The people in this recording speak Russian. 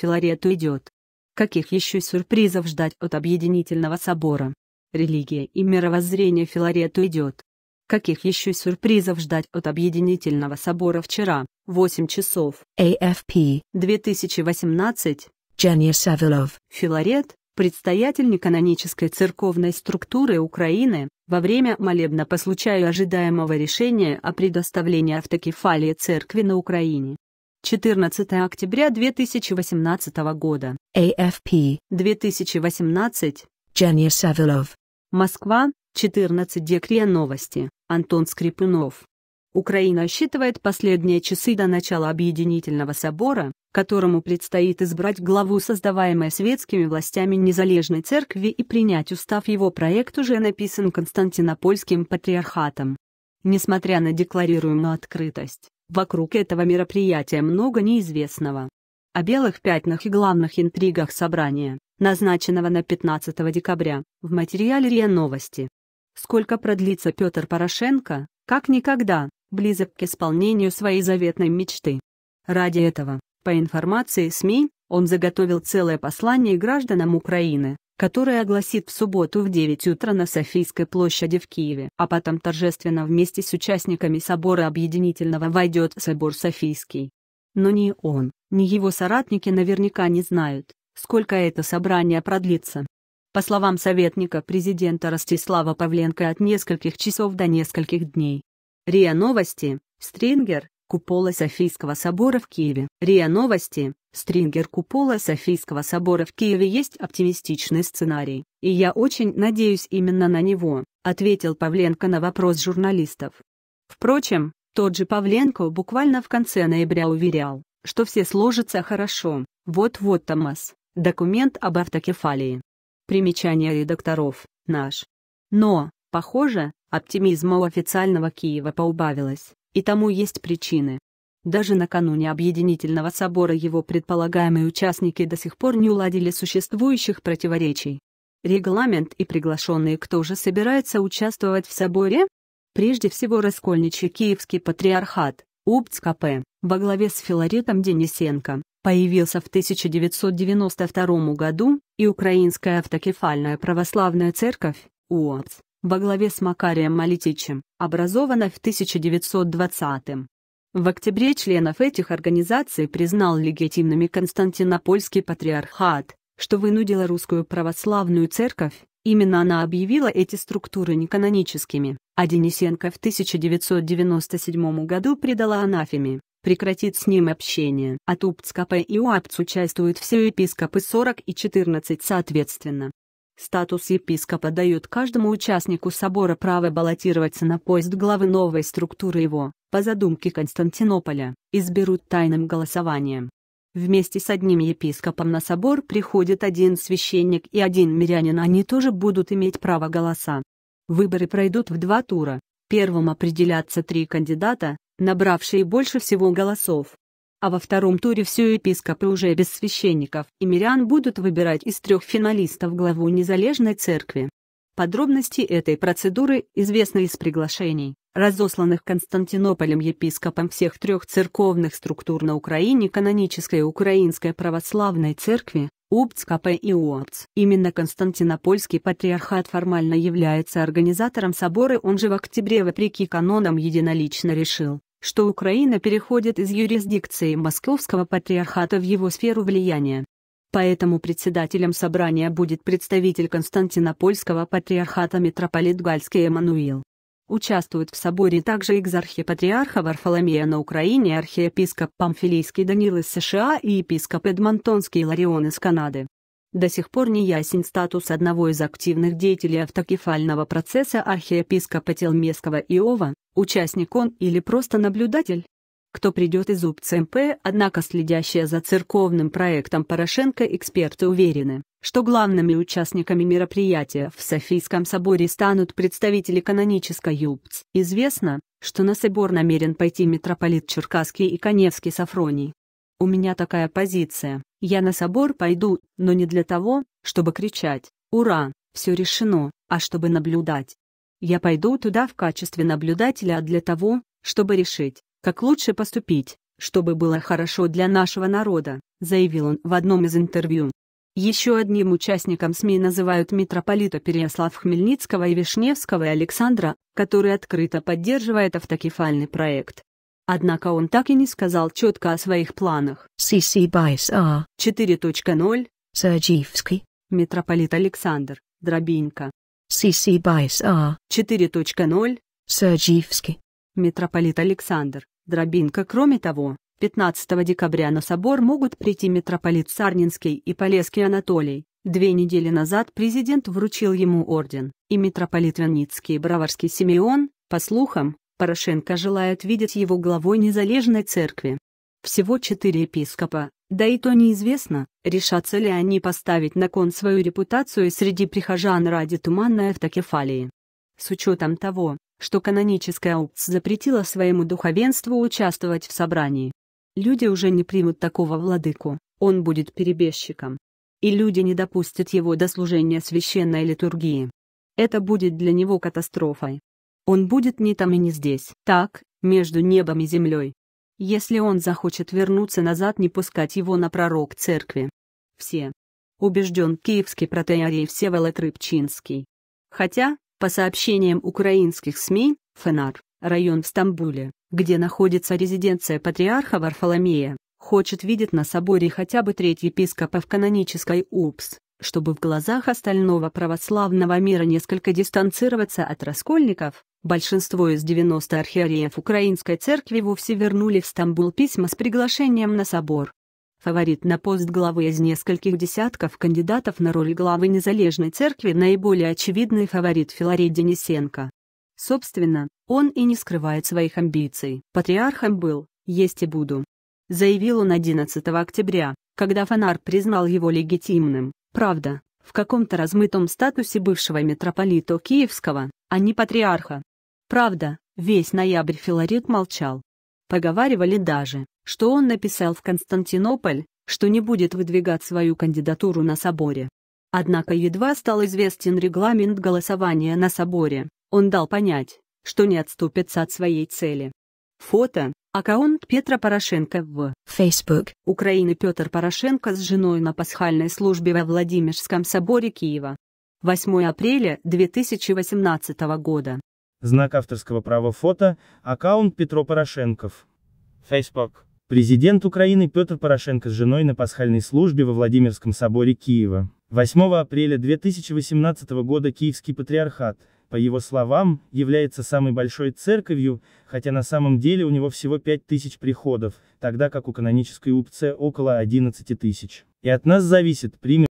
Филарет а уйдет. Каких еще сюрпризов ждать от Объединительного собора? Религия и мировоззрение Филарет а уйдет. Каких еще сюрпризов ждать от Объединительного собора вчера, 8 часов? AFP 2018. Дженни Савилов. Филарет, предстоятель неканонической церковной структуры Украины, во время молебна по случаю ожидаемого решения о предоставлении автокефалии церкви на Украине. 14 октября 2018 года. AFP 2018. Дженни Савилов. Москва, 14 Декрия новости. Антон Скрипунов. Украина считывает последние часы до начала Объединительного собора, которому предстоит избрать главу создаваемой светскими властями незалежной церкви и принять устав его проект уже написан Константинопольским патриархатом. Несмотря на декларируемую открытость, Вокруг этого мероприятия много неизвестного. О белых пятнах и главных интригах собрания, назначенного на 15 декабря, в материале РИА Новости. Сколько продлится Петр Порошенко, как никогда, близок к исполнению своей заветной мечты. Ради этого, по информации СМИ, он заготовил целое послание гражданам Украины, которая огласит в субботу в 9 утра на Софийской площади в Киеве. А потом торжественно вместе с участниками собора объединительного войдет собор Софийский. Но ни он, ни его соратники наверняка не знают, сколько это собрание продлится. По словам советника президента Ростислава Павленко от нескольких часов до нескольких дней. РИА Новости, Стрингер, купола Софийского собора в Киеве. РИА Новости, Стрингер купола Софийского собора в Киеве есть оптимистичный сценарий, и я очень надеюсь именно на него, ответил Павленко на вопрос журналистов. Впрочем, тот же Павленко буквально в конце ноября уверял, что все сложится хорошо, вот-вот Томас, документ об автокефалии. Примечание редакторов, наш. Но, похоже, оптимизма у официального Киева поубавилось, и тому есть причины. Даже накануне Объединительного собора его предполагаемые участники до сих пор не уладили существующих противоречий. Регламент и приглашенные кто же собирается участвовать в соборе? Прежде всего раскольничий Киевский патриархат, УБЦКП, во главе с Филаретом Денисенко, появился в 1992 году, и Украинская автокефальная православная церковь, УОЦ, во главе с Макарием Малетичем, образована в 1920-м. В октябре членов этих организаций признал легитимными Константинопольский патриархат, что вынудило русскую православную церковь, именно она объявила эти структуры неканоническими, а Денисенко в 1997 году предала анафеме, прекратит с ним общение. От УПЦКП и УАПЦ участвуют все епископы 40 и 14 соответственно. Статус епископа дает каждому участнику собора право баллотироваться на пост главы новой структуры его, по задумке Константинополя, изберут тайным голосованием. Вместе с одним епископом на собор приходит один священник и один мирянин, они тоже будут иметь право голоса. Выборы пройдут в два тура, первым определятся три кандидата, набравшие больше всего голосов а во втором туре все епископы уже без священников и мирян будут выбирать из трех финалистов главу незалежной церкви. Подробности этой процедуры известны из приглашений, разосланных Константинополем епископом всех трех церковных структур на Украине канонической Украинской Православной Церкви, упц, УПЦКП и УОЦ. Именно Константинопольский патриархат формально является организатором собора, он же в октябре вопреки канонам единолично решил, что Украина переходит из юрисдикции Московского патриархата в его сферу влияния. Поэтому председателем собрания будет представитель Константинопольского патриархата митрополит Гальский Эммануил. Участвуют в соборе также экзархи-патриарха Варфоломея на Украине архиепископ Памфилийский Данил из США и епископ Эдмонтонский Ларион из Канады. До сих пор не ясен статус одного из активных деятелей автокефального процесса архиепископа Телмесского Иова, участник он или просто наблюдатель. Кто придет из УПЦМП, однако следящие за церковным проектом Порошенко эксперты уверены, что главными участниками мероприятия в Софийском соборе станут представители канонической УПЦ. Известно, что на собор намерен пойти митрополит Черкасский и Коневский Сафроний. У меня такая позиция. Я на собор пойду, но не для того, чтобы кричать «Ура! Все решено!», а чтобы наблюдать. Я пойду туда в качестве наблюдателя а для того, чтобы решить, как лучше поступить, чтобы было хорошо для нашего народа, заявил он в одном из интервью. Еще одним участником СМИ называют митрополита Переяслав Хмельницкого и Вишневского и Александра, который открыто поддерживает автокефальный проект. Однако он так и не сказал четко о своих планах. CC by SR 4.0 Сергиевский Митрополит Александр Дробинка CC by SR 4.0 Сергиевский Митрополит Александр Дробинка Кроме того, 15 декабря на собор могут прийти митрополит Сарнинский и Полесский Анатолий. Две недели назад президент вручил ему орден, и митрополит Винницкий и Браварский Симеон, по слухам, Порошенко желает видеть его главой незалежной церкви. Всего четыре епископа, да и то неизвестно, решатся ли они поставить на кон свою репутацию среди прихожан ради туманной автокефалии. С учетом того, что каноническая опц запретила своему духовенству участвовать в собрании. Люди уже не примут такого владыку, он будет перебежчиком. И люди не допустят его до служения священной литургии. Это будет для него катастрофой. Он будет ни там и ни здесь, так, между небом и землей. Если он захочет вернуться назад, не пускать его на пророк церкви. Все. Убежден киевский протеерей Всеволод Рыбчинский. Хотя, по сообщениям украинских СМИ, Фенар, район в Стамбуле, где находится резиденция патриарха Варфоломея, хочет видеть на соборе хотя бы треть епископов канонической УПС, чтобы в глазах остального православного мира несколько дистанцироваться от раскольников, Большинство из 90 архиереев Украинской церкви вовсе вернули в Стамбул письма с приглашением на собор. Фаворит на пост главы из нескольких десятков кандидатов на роль главы Незалежной церкви наиболее очевидный фаворит Филарей Денисенко. Собственно, он и не скрывает своих амбиций. Патриархом был, есть и буду. Заявил он 11 октября, когда Фонар признал его легитимным. Правда, в каком-то размытом статусе бывшего митрополита Киевского, а не патриарха. Правда, весь ноябрь Филарет молчал. Поговаривали даже, что он написал в Константинополь, что не будет выдвигать свою кандидатуру на соборе. Однако едва стал известен регламент голосования на соборе, он дал понять, что не отступится от своей цели. Фото. Аккаунт Петра Порошенко в Facebook. Украины Петр Порошенко с женой на пасхальной службе во Владимирском соборе Киева. 8 апреля 2018 года. Знак авторского права фото, аккаунт Петро Порошенков. Facebook. Президент Украины Петр Порошенко с женой на пасхальной службе во Владимирском соборе Киева. 8 апреля 2018 года Киевский патриархат, по его словам, является самой большой церковью, хотя на самом деле у него всего 5000 приходов, тогда как у канонической УПЦ около 11 тысяч. И от нас зависит, примем